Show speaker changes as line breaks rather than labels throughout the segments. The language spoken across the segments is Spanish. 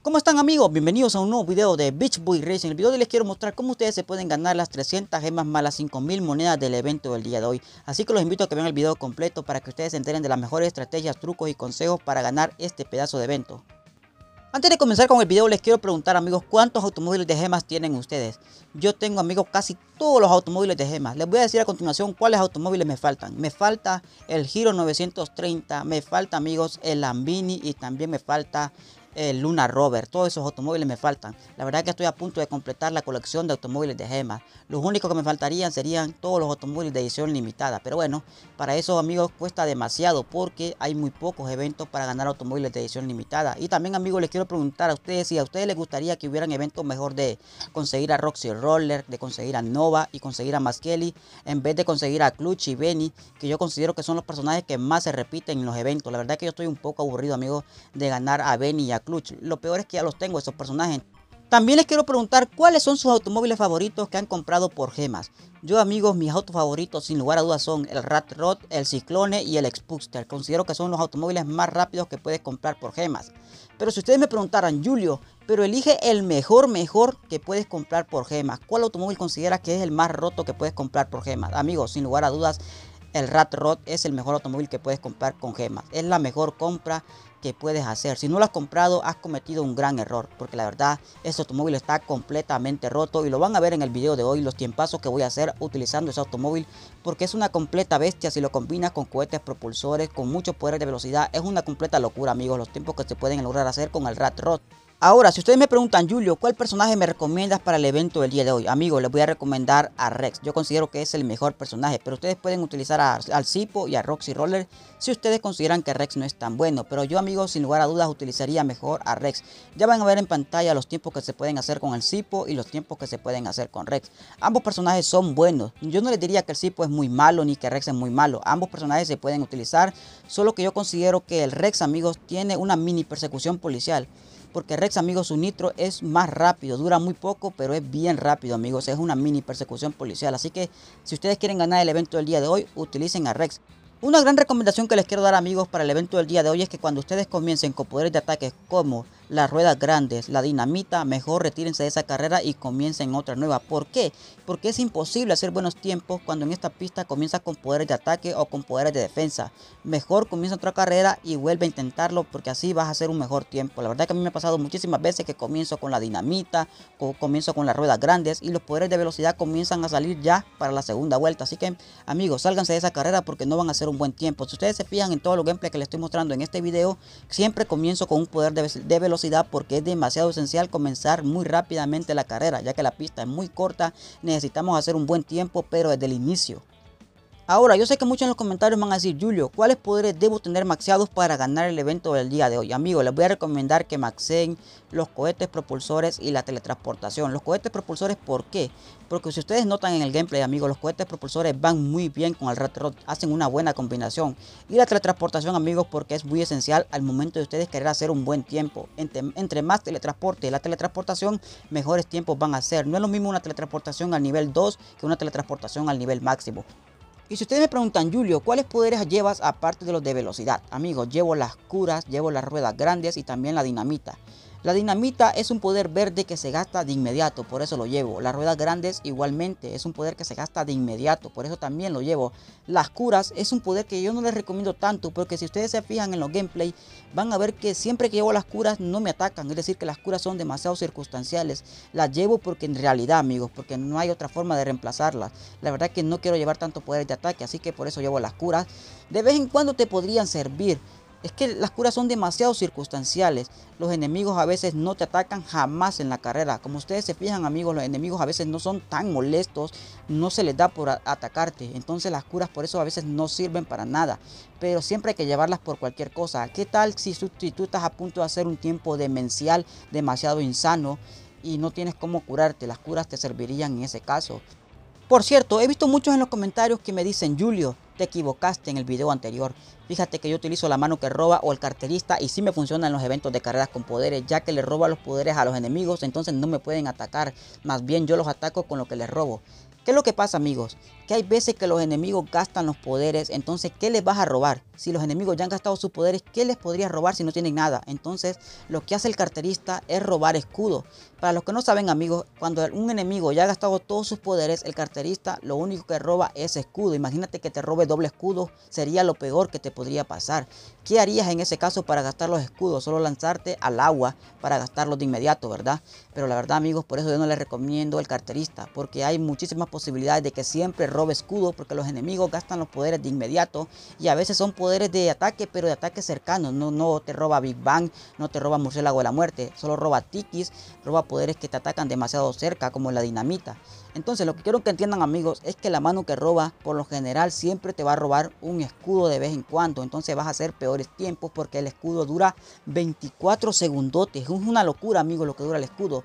¿Cómo están amigos? Bienvenidos a un nuevo video de Beach Boy Racing. En el video de hoy les quiero mostrar cómo ustedes se pueden ganar las 300 gemas más las 5000 monedas del evento del día de hoy. Así que los invito a que vean el video completo para que ustedes se enteren de las mejores estrategias, trucos y consejos para ganar este pedazo de evento. Antes de comenzar con el video les quiero preguntar amigos cuántos automóviles de gemas tienen ustedes. Yo tengo amigos casi todos los automóviles de gemas. Les voy a decir a continuación cuáles automóviles me faltan. Me falta el Giro 930, me falta amigos el Lambini y también me falta eh, Luna Rover, todos esos automóviles me faltan. La verdad que estoy a punto de completar la colección de automóviles de Gema, Los únicos que me faltarían serían todos los automóviles de edición limitada. Pero bueno, para eso amigos cuesta demasiado porque hay muy pocos eventos para ganar automóviles de edición limitada. Y también amigos les quiero preguntar a ustedes si a ustedes les gustaría que hubieran eventos mejor de conseguir a Roxy Roller, de conseguir a Nova y conseguir a Maskeli en vez de conseguir a Clutch y Benny, que yo considero que son los personajes que más se repiten en los eventos. La verdad que yo estoy un poco aburrido amigos de ganar a Benny y a lo peor es que ya los tengo esos personajes. También les quiero preguntar cuáles son sus automóviles favoritos que han comprado por gemas. Yo amigos, mis autos favoritos sin lugar a dudas son el Rat Rod, el Ciclone y el Expuster. Considero que son los automóviles más rápidos que puedes comprar por gemas. Pero si ustedes me preguntaran, Julio, pero elige el mejor mejor que puedes comprar por gemas. ¿Cuál automóvil consideras que es el más roto que puedes comprar por gemas? Amigos, sin lugar a dudas, el Rat Rod es el mejor automóvil que puedes comprar con gemas. Es la mejor compra que puedes hacer. Si no lo has comprado, has cometido un gran error, porque la verdad, Este automóvil está completamente roto y lo van a ver en el video de hoy, los tiempos que voy a hacer utilizando ese automóvil, porque es una completa bestia si lo combinas con cohetes propulsores, con mucho poder de velocidad, es una completa locura amigos, los tiempos que se pueden lograr hacer con el Rat Rod. Ahora, si ustedes me preguntan, Julio, ¿cuál personaje me recomiendas para el evento del día de hoy? Amigo, les voy a recomendar a Rex. Yo considero que es el mejor personaje, pero ustedes pueden utilizar al Zippo y a Roxy Roller si ustedes consideran que Rex no es tan bueno. Pero yo, amigo sin lugar a dudas, utilizaría mejor a Rex. Ya van a ver en pantalla los tiempos que se pueden hacer con el Cipo y los tiempos que se pueden hacer con Rex. Ambos personajes son buenos. Yo no les diría que el Zippo es muy malo ni que Rex es muy malo. Ambos personajes se pueden utilizar, solo que yo considero que el Rex, amigos, tiene una mini persecución policial porque Rex, amigos, su nitro es más rápido, dura muy poco, pero es bien rápido, amigos. Es una mini persecución policial, así que si ustedes quieren ganar el evento del día de hoy, utilicen a Rex. Una gran recomendación que les quiero dar, amigos, para el evento del día de hoy es que cuando ustedes comiencen con poderes de ataques como las ruedas grandes, la dinamita, mejor retírense de esa carrera y comiencen otra nueva. ¿Por qué? Porque es imposible hacer buenos tiempos cuando en esta pista comienza con poderes de ataque o con poderes de defensa. Mejor comienza otra carrera y vuelve a intentarlo porque así vas a hacer un mejor tiempo. La verdad que a mí me ha pasado muchísimas veces que comienzo con la dinamita, comienzo con las ruedas grandes y los poderes de velocidad comienzan a salir ya para la segunda vuelta. Así que amigos, sálganse de esa carrera porque no van a hacer un buen tiempo. Si ustedes se fijan en todos los gameplays que les estoy mostrando en este video, siempre comienzo con un poder de velocidad porque es demasiado esencial comenzar muy rápidamente la carrera, ya que la pista es muy corta, necesitamos hacer un buen tiempo, pero desde el inicio. Ahora, yo sé que muchos en los comentarios van a decir, Julio, ¿cuáles poderes debo tener maxeados para ganar el evento del día de hoy? Amigos, les voy a recomendar que maxeen los cohetes propulsores y la teletransportación. Los cohetes propulsores, ¿por qué? Porque si ustedes notan en el gameplay, amigos, los cohetes propulsores van muy bien con el Rat hacen una buena combinación. Y la teletransportación, amigos, porque es muy esencial al momento de ustedes querer hacer un buen tiempo. Entre, entre más teletransporte y la teletransportación, mejores tiempos van a ser. No es lo mismo una teletransportación al nivel 2 que una teletransportación al nivel máximo. Y si ustedes me preguntan, Julio, ¿cuáles poderes llevas aparte de los de velocidad? Amigos, llevo las curas, llevo las ruedas grandes y también la dinamita. La dinamita es un poder verde que se gasta de inmediato, por eso lo llevo. Las ruedas grandes igualmente es un poder que se gasta de inmediato, por eso también lo llevo. Las curas es un poder que yo no les recomiendo tanto, porque si ustedes se fijan en los gameplay, van a ver que siempre que llevo las curas no me atacan, es decir que las curas son demasiado circunstanciales. Las llevo porque en realidad, amigos, porque no hay otra forma de reemplazarlas. La verdad que no quiero llevar tanto poder de ataque, así que por eso llevo las curas. De vez en cuando te podrían servir, es que las curas son demasiado circunstanciales. Los enemigos a veces no te atacan jamás en la carrera. Como ustedes se fijan amigos, los enemigos a veces no son tan molestos. No se les da por atacarte. Entonces las curas por eso a veces no sirven para nada. Pero siempre hay que llevarlas por cualquier cosa. ¿Qué tal si tú, a punto de hacer un tiempo demencial, demasiado insano? Y no tienes cómo curarte, las curas te servirían en ese caso. Por cierto, he visto muchos en los comentarios que me dicen, Julio, te equivocaste en el video anterior. Fíjate que yo utilizo la mano que roba o el carterista y sí me funciona en los eventos de carreras con poderes, ya que le roba los poderes a los enemigos, entonces no me pueden atacar, más bien yo los ataco con lo que les robo. ¿Qué es lo que pasa amigos? Que hay veces que los enemigos gastan los poderes, entonces ¿qué les vas a robar? Si los enemigos ya han gastado sus poderes, ¿qué les podrías robar si no tienen nada? Entonces lo que hace el carterista es robar escudo. Para los que no saben amigos, cuando un enemigo ya ha gastado todos sus poderes, el carterista lo único que roba es escudo. Imagínate que te robe doble escudo, sería lo peor que te podría pasar. ¿Qué harías en ese caso para gastar los escudos? Solo lanzarte al agua para gastarlos de inmediato, ¿verdad? Pero la verdad amigos, por eso yo no les recomiendo el carterista, porque hay muchísimas posibilidades posibilidades de que siempre robe escudo porque los enemigos gastan los poderes de inmediato y a veces son poderes de ataque, pero de ataque cercano. No, no te roba Big Bang, no te roba Murciélago de la Muerte, solo roba Tikis, roba poderes que te atacan demasiado cerca, como la dinamita. Entonces lo que quiero que entiendan amigos es que la mano que roba por lo general siempre te va a robar un escudo de vez en cuando. Entonces vas a hacer peores tiempos porque el escudo dura 24 segundotes. Es una locura amigos lo que dura el escudo.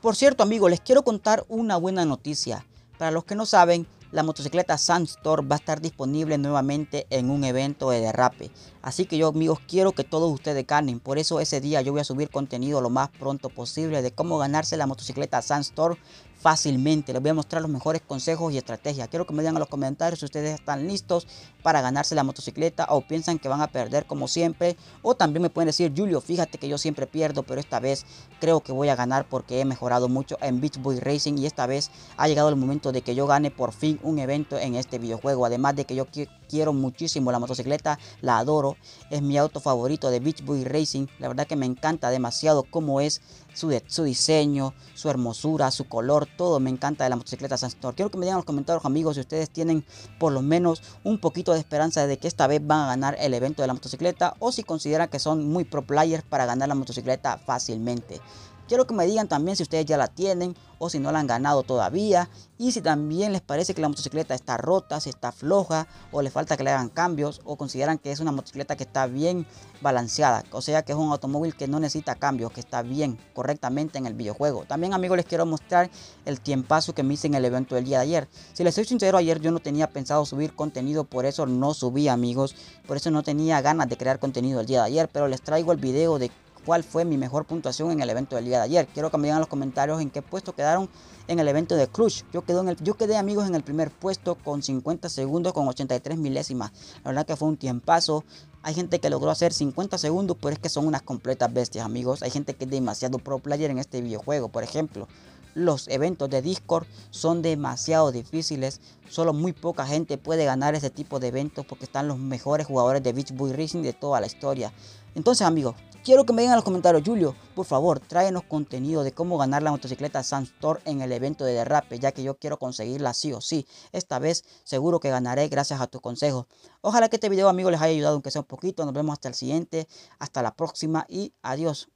Por cierto amigos les quiero contar una buena noticia. Para los que no saben, la motocicleta Sandstorm va a estar disponible nuevamente en un evento de derrape. Así que yo amigos quiero que todos ustedes ganen. Por eso ese día yo voy a subir contenido lo más pronto posible de cómo ganarse la motocicleta Sandstorm fácilmente. Les voy a mostrar los mejores consejos y estrategias. Quiero que me digan en los comentarios si ustedes están listos para ganarse la motocicleta o piensan que van a perder como siempre. O también me pueden decir, Julio, fíjate que yo siempre pierdo, pero esta vez creo que voy a ganar porque he mejorado mucho en Beach Boy Racing y esta vez ha llegado el momento de que yo gane por fin un evento en este videojuego. Además de que yo quiero muchísimo la motocicleta, la adoro. Es mi auto favorito de Beach Boy Racing. La verdad que me encanta demasiado cómo es su, su diseño, su hermosura, su color, todo me encanta de la motocicleta Sanstor. Quiero que me digan en los comentarios, amigos, si ustedes tienen por lo menos un poquito de esperanza de que esta vez van a ganar el evento de la motocicleta o si consideran que son muy pro players para ganar la motocicleta fácilmente. Quiero que me digan también si ustedes ya la tienen o si no la han ganado todavía. Y si también les parece que la motocicleta está rota, si está floja o le falta que le hagan cambios o consideran que es una motocicleta que está bien balanceada. O sea que es un automóvil que no necesita cambios, que está bien correctamente en el videojuego. También amigos les quiero mostrar el tiempazo que me hice en el evento del día de ayer. Si les soy sincero, ayer yo no tenía pensado subir contenido, por eso no subí amigos. Por eso no tenía ganas de crear contenido el día de ayer, pero les traigo el video de cuál fue mi mejor puntuación en el evento del día de ayer. Quiero que me digan en los comentarios en qué puesto quedaron en el evento de Clutch. Yo, quedé, amigos, en el primer puesto con 50 segundos, con 83 milésimas. La verdad que fue un tiempazo. Hay gente que logró hacer 50 segundos, pero es que son unas completas bestias, amigos. Hay gente que es demasiado pro player en este videojuego, por ejemplo. Los eventos de Discord son demasiado difíciles. Solo muy poca gente puede ganar ese tipo de eventos porque están los mejores jugadores de Beach Boy Racing de toda la historia. Entonces, amigos, Quiero que me digan en los comentarios, Julio, por favor, tráenos contenido de cómo ganar la motocicleta Sandstorm en el evento de derrape, ya que yo quiero conseguirla sí o sí. Esta vez seguro que ganaré gracias a tus consejos. Ojalá que este video, amigos, les haya ayudado, aunque sea un poquito. Nos vemos hasta el siguiente, hasta la próxima y adiós.